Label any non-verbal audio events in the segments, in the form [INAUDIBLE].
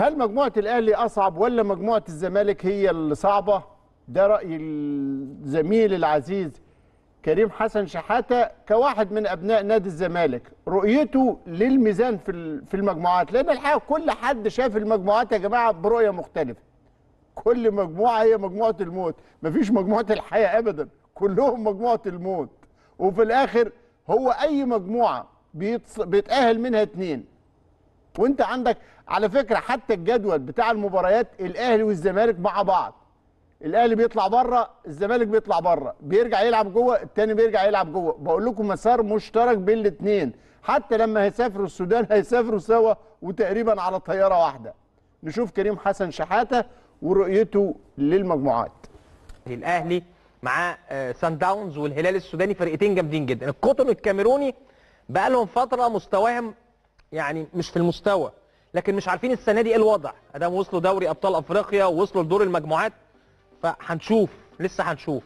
هل مجموعه الاهلي اصعب ولا مجموعه الزمالك هي اللي صعبه ده راي الزميل العزيز كريم حسن شحاته كواحد من ابناء نادي الزمالك رؤيته للميزان في في المجموعات لان الحقيقه كل حد شاف المجموعات يا جماعه برؤيه مختلفه كل مجموعه هي مجموعه الموت مفيش مجموعه الحياه ابدا كلهم مجموعه الموت وفي الاخر هو اي مجموعه بيتاهل منها اتنين وانت عندك على فكره حتى الجدول بتاع المباريات الاهلي والزمالك مع بعض الاهلي بيطلع بره الزمالك بيطلع بره بيرجع يلعب جوه التاني بيرجع يلعب جوه بقول لكم مسار مشترك بين الاثنين حتى لما هيسافروا السودان [LAUGHS] هيسافروا سوا وتقريبا على طياره واحده نشوف كريم حسن شحاته ورؤيته للمجموعات الاهلي مع سان آه، داونز والهلال السوداني فرقتين جامدين جدا القطن الكاميروني بقى لهم فتره مستواهم يعني مش في المستوى لكن مش عارفين السنه دي ايه الوضع ادام وصلوا دوري ابطال افريقيا ووصلوا لدور المجموعات فهنشوف لسه هنشوف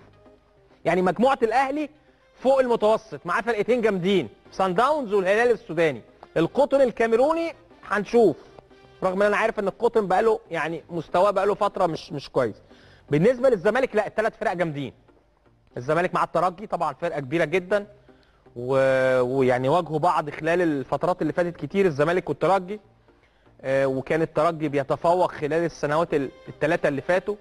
يعني مجموعه الاهلي فوق المتوسط معاه فرقتين جامدين سان داونز والهلال السوداني القطن الكاميروني هنشوف رغم ان انا عارف ان القطن بقاله يعني مستواه بقاله فتره مش مش كويس بالنسبه للزمالك لا الثلاث فرق جامدين الزمالك مع الترجي طبعا فرقه كبيره جدا و... ويعني واجهوا بعض خلال الفترات اللي فاتت كتير الزمالك والترجي آه، وكان الترجي بيتفوق خلال السنوات الثلاثه اللي فاتوا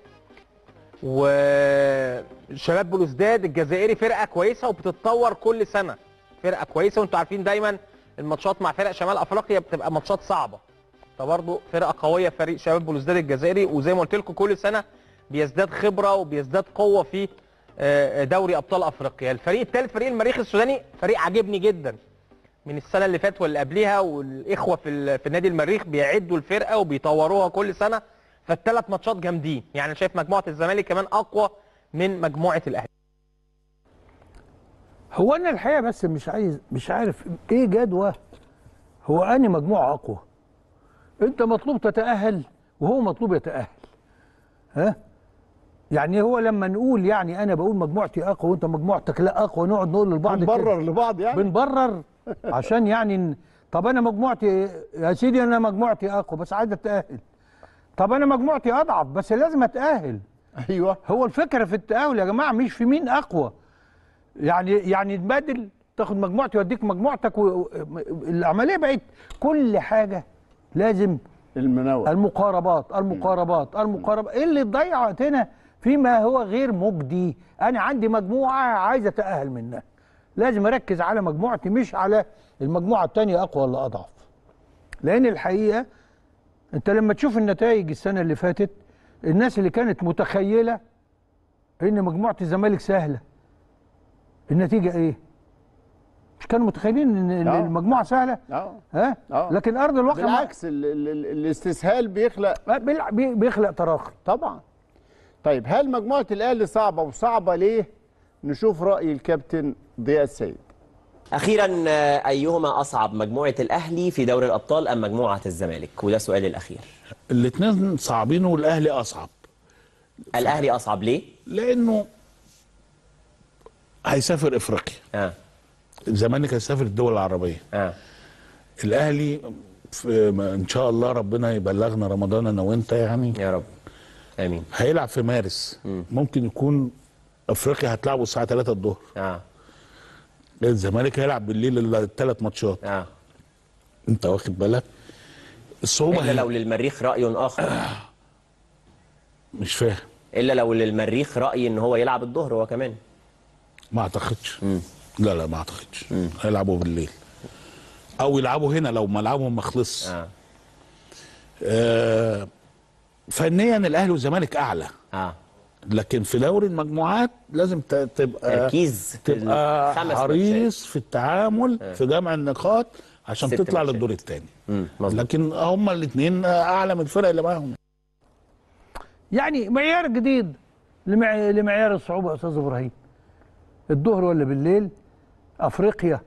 وشباب بلوزداد الجزائري فرقه كويسه وبتتطور كل سنه فرقه كويسه وانتوا عارفين دايما الماتشات مع فرق شمال افريقيا بتبقى ماتشات صعبه فبرضه فرقه قويه فريق شباب بلوزداد الجزائري وزي ما قلت لكم كل سنه بيزداد خبره وبيزداد قوه في آه، دوري ابطال افريقيا الفريق الثالث فريق المريخ السوداني فريق عاجبني جدا من السنه اللي فاتت واللي قبلها والاخوه في في نادي المريخ بيعدوا الفرقه وبيطوروها كل سنه فالثلاث ماتشات جامدين يعني انا شايف مجموعه الزمالك كمان اقوى من مجموعه الاهلي هو انا الحقيقه بس مش عايز مش عارف ايه جدوى هو اني مجموعه اقوى انت مطلوب تتاهل وهو مطلوب يتاهل ها يعني هو لما نقول يعني انا بقول مجموعتي اقوى وانت مجموعتك لا اقوى نقعد نقول لبعض بنبرر لبعض يعني بنبرر [LAUGHS] عشان يعني طب انا مجموعتي يا سيدي انا مجموعتي اقوى بس عايز اتاهل طب انا مجموعتي اضعف بس لازم اتاهل ايوه هو الفكره في التاهل يا جماعه مش في مين اقوى يعني يعني تبادل تاخد مجموعتي واديك مجموعتك والعمليه العمليه بقت كل حاجه لازم المناوره المقاربات المقاربات المقاربات ايه اللي تضيع وقتنا فيما هو غير مجدي انا عندي مجموعه عايز اتاهل منها لازم اركز على مجموعتي مش على المجموعه الثانيه اقوى ولا اضعف لان الحقيقه انت لما تشوف النتائج السنه اللي فاتت الناس اللي كانت متخيله ان مجموعه الزمالك سهله النتيجه ايه مش كانوا متخيلين ان آه. المجموعه سهله اه ها آه. لكن ارض الواقع بالعكس ما... الاستسهال بيخلق بيخلق تراخي طبعا طيب هل مجموعه الاهلي صعبه وصعبه ليه نشوف راي الكابتن ضياء السيد اخيرا ايهما اصعب مجموعه الاهلي في دوري الابطال ام مجموعه الزمالك وده سؤالي الاخير الاثنين صعبين والاهلي اصعب الاهلي اصعب ليه لانه هيسافر افريقيا اه الزمالك هيسافر الدول العربيه اه الاهلي ان شاء الله ربنا يبلغنا رمضان انا وانت يعني يا رب امين هيلعب في مارس مم. ممكن يكون افريقيا هتلعبه الساعه 3 الظهر اه الزمالك هيلعب بالليل الثلاث ماتشات اه انت واخد بالك الصعوبه الا هي... لو للمريخ راي اخر آه. [CLEARS THROAT] مش فاهم الا لو للمريخ راي ان هو يلعب الظهر هو كمان ما اعتقدش مم. لا لا ما اعتقدش هيلعبوا بالليل او يلعبوا هنا لو ملعبهم ما آه. آه فنيا الاهلي والزمالك اعلى اه لكن في دوري المجموعات لازم تبقى تركيز تبقى حريص في التعامل آه. في جمع النقاط عشان تطلع للدور الثاني لكن هما الاثنين اعلى من الفرق اللي معاهم يعني معيار جديد لمعيار الصعوبه يا استاذ ابراهيم الظهر ولا بالليل افريقيا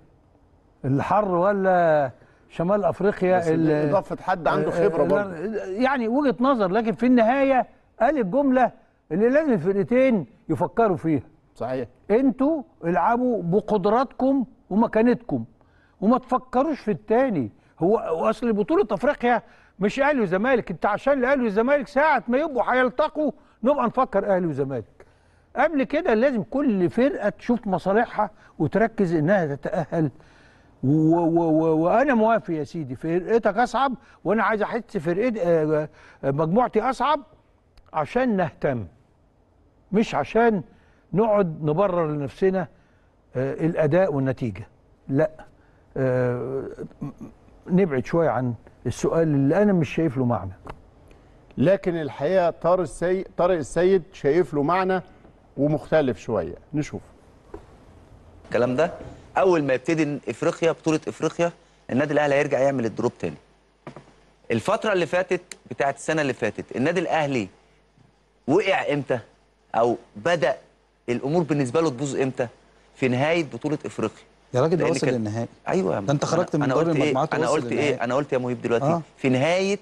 الحر ولا شمال افريقيا بس اضافه حد عنده آه، خبره آه، برضه يعني وجهه نظر لكن في النهايه قال الجمله اللي لازم الفرقتين يفكروا فيها صحيح انتوا العبوا بقدراتكم ومكانتكم وما تفكروش في التاني هو اصل بطوله افريقيا مش اهلي وزمالك انت عشان الاهلي والزمالك ساعه ما يبقوا هيلتقوا نبقى نفكر اهلي وزمالك قبل كده لازم كل فرقه تشوف مصالحها وتركز انها تتاهل و و و وانا موافق يا سيدي فرقتك اصعب وانا عايز احس فرقت آه، آه، مجموعتي اصعب عشان نهتم مش عشان نقعد نبرر لنفسنا آه، الاداء والنتيجه لا نبعد شويه عن السؤال اللي انا مش شايف له معنى لكن الحقيقه طارق السيد طارق السيد شايف له معنى ومختلف شويه نشوف الكلام ده اول ما يبتدي افريقيا بطوله افريقيا النادي الاهلي هيرجع يعمل الدروب تاني الفتره اللي فاتت بتاعه السنه اللي فاتت النادي الاهلي وقع امتى او بدا الامور بالنسبه له تبوظ امتى في نهايه بطوله افريقيا يا راجل ده وصل للنهائي ايوه يا ده انت خرجت من دوري إيه؟ المجموعات انا قلت ايه انا قلت يا مهيب دلوقتي آه. في نهايه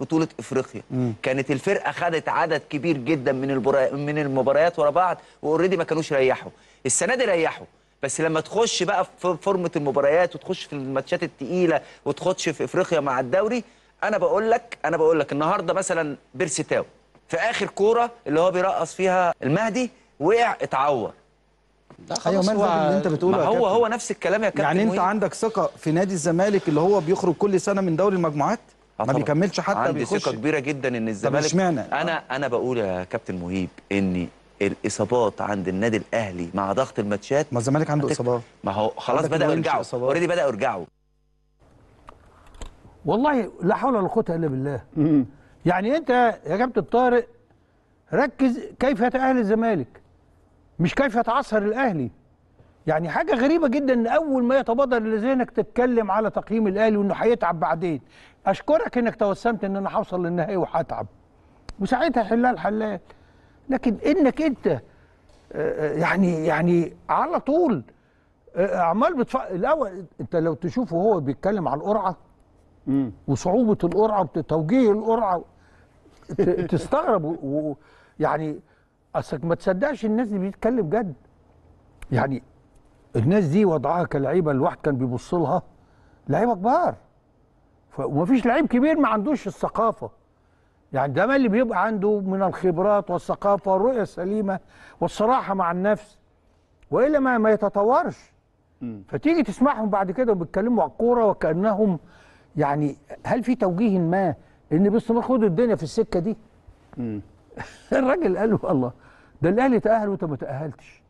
بطوله افريقيا مم. كانت الفرقه خدت عدد كبير جدا من البرا... من المباريات ورا بعض واوريدي ما كانوش ريحوا السنه دي ريحوا بس لما تخش بقى في فورمه المباريات وتخش في الماتشات الثقيله وتخش في افريقيا مع الدوري انا بقول لك انا بقول لك النهارده مثلا بيرسيتاو في اخر كوره اللي هو بيرقص فيها المهدي وقع اتعور ده أيوة، خلاص هو اللي انت بتقوله هو هو نفس الكلام يا كابتن يعني انت مهم. عندك ثقه في نادي الزمالك اللي هو بيخرج كل سنه من دوري المجموعات آه ما بيكملش حتى عندي بيخش ثقه كبيره جدا ان الزمالك طب اشمعنى انا انا بقول يا كابتن مهيب ان الاصابات عند النادي الاهلي مع ضغط الماتشات ما الزمالك عنده اصابات ما هو خلاص بداوا يرجعوا اوريدي بداوا يرجعوا والله لا حول ولا قوه الا بالله يعني انت يا كابتن طارق ركز كيف يتاهل الزمالك مش كيف يتعثر الاهلي يعني حاجه غريبه جدا ان اول ما يتبادر لذهنك تتكلم على تقييم الاهلي وانه هيتعب بعدين اشكرك انك توسمت ان انا هوصل للنهائي وهتعب وساعتها حلال الحلال لكن انك انت آه، آه، يعني يعني على طول آه، عمال بتف الاول انت لو تشوفه هو بيتكلم على القرعه وصعوبه القرعه وتوجيه القرعه تستغرب و... يعني اصلك ما تصدقش الناس دي بتتكلم جد يعني الناس دي وضعها كلعيبه الواحد كان بيبص لها لعيبه كبار ومفيش لعيب كبير ما عندوش الثقافه يعني ده ما اللي بيبقى عنده من الخبرات والثقافة والرؤية السليمة والصراحة مع النفس وإلا ما, ما يتطورش فتيجي تسمعهم بعد كده وبيتكلموا على الكورة وكأنهم يعني هل في توجيه ما إن باستمرار خدوا الدنيا في السكة دي [LAUGHS] الراجل قال له الله ده الأهلي تأهل وأنت ما تأهلتش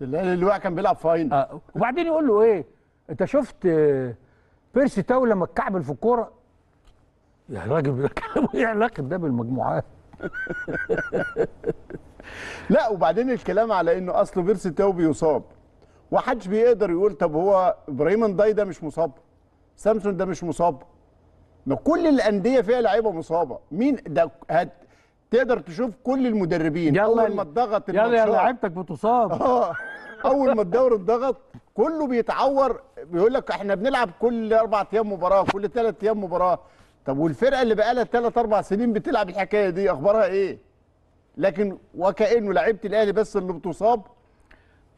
ده الأهلي اللي كان بيلعب فاينل آه. وبعدين يقول له إيه أنت شفت آه، بيرسي تاو لما اتكعبل في الكورة يا راجل [LAUGHS] ايه علاقه ده بالمجموعات [LAUGHS] لا وبعدين الكلام على انه اصله فيرس التوبي بيصاب وحدش بيقدر يقول طب هو ابراهيم نداي ده مش مصاب سامسون ده مش مصاب ما كل الانديه فيها لعيبه مصابه مين ده هت تقدر تشوف كل المدربين يلا اول ما اتضغط يلا يا لعيبتك بتصاب [LAUGHS] اه اول ما الدوري اتضغط كله بيتعور بيقول لك احنا بنلعب كل اربع ايام مباراه كل ثلاث ايام مباراه طب والفرقه اللي بقالها ثلاث اربع سنين بتلعب الحكايه دي اخبارها ايه؟ لكن وكانه لعيبه الاهلي بس اللي بتصاب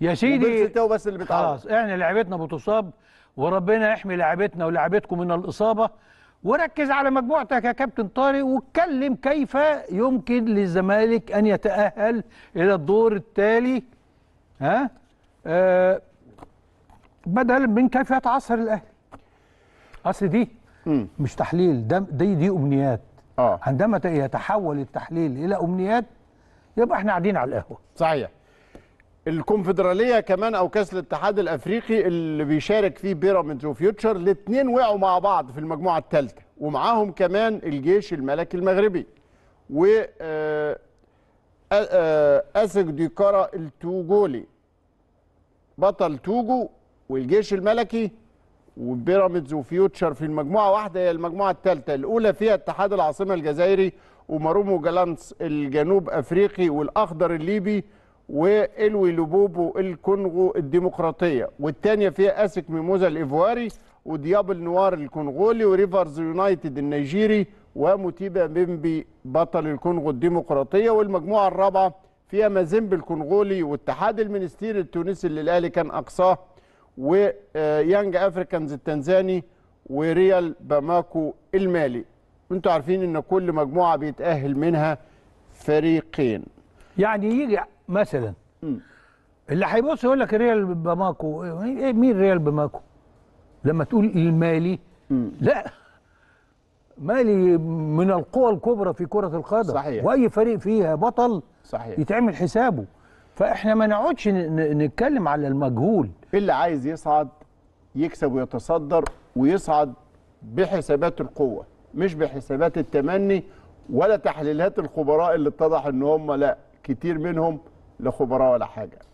يا سيدي بس اللي بتعرف. خلاص احنا لعيبتنا بتصاب وربنا يحمي لعيبتنا ولعيبتكم من الاصابه وركز على مجموعتك يا كابتن طارق واتكلم كيف يمكن للزمالك ان يتاهل الى الدور التالي ها آه بدل من كيف يتعثر الاهلي اصل دي مم. مش تحليل ده دي دي امنيات آه. عندما يتحول التحليل الى امنيات يبقى احنا قاعدين على القهوه صحيح الكونفدراليه كمان او كاس الاتحاد الافريقي اللي بيشارك فيه بيراميدز وفيوتشر الاثنين وقعوا مع بعض في المجموعه الثالثه ومعاهم كمان الجيش الملكي المغربي و آه، آه، آه، اسك ديكارا التوجولي بطل توجو والجيش الملكي وبيراميدز وفيوتشر في المجموعه واحده هي المجموعه الثالثه الاولى فيها اتحاد العاصمه الجزائري ومارومو جالانس الجنوب افريقي والاخضر الليبي والوي لوبوبو الكونغو الديمقراطيه والثانيه فيها اسك ميموزا الايفواري وديابل نوار الكونغولي وريفرز يونايتد النيجيري وموتيبا بيمبي بطل الكونغو الديمقراطيه والمجموعه الرابعه فيها مازيمبي الكونغولي واتحاد المنستيري التونسي اللي الاهلي كان اقصاه ويانج افريكانز آه، التنزاني وريال باماكو المالي انتوا عارفين ان كل مجموعه بيتاهل منها فريقين يعني يجي مثلا اللي هيبص يقول لك ريال باماكو إيه مين ريال باماكو لما تقول المالي لا مالي من القوى الكبرى في كره القدم صحيح واي فريق فيها بطل صحيح يتعمل حسابه فاحنا ما نقعدش نتكلم على المجهول اللي عايز يصعد يكسب ويتصدر ويصعد بحسابات القوه مش بحسابات التمني ولا تحليلات الخبراء اللي اتضح ان هم لا كتير منهم لا خبراء ولا حاجه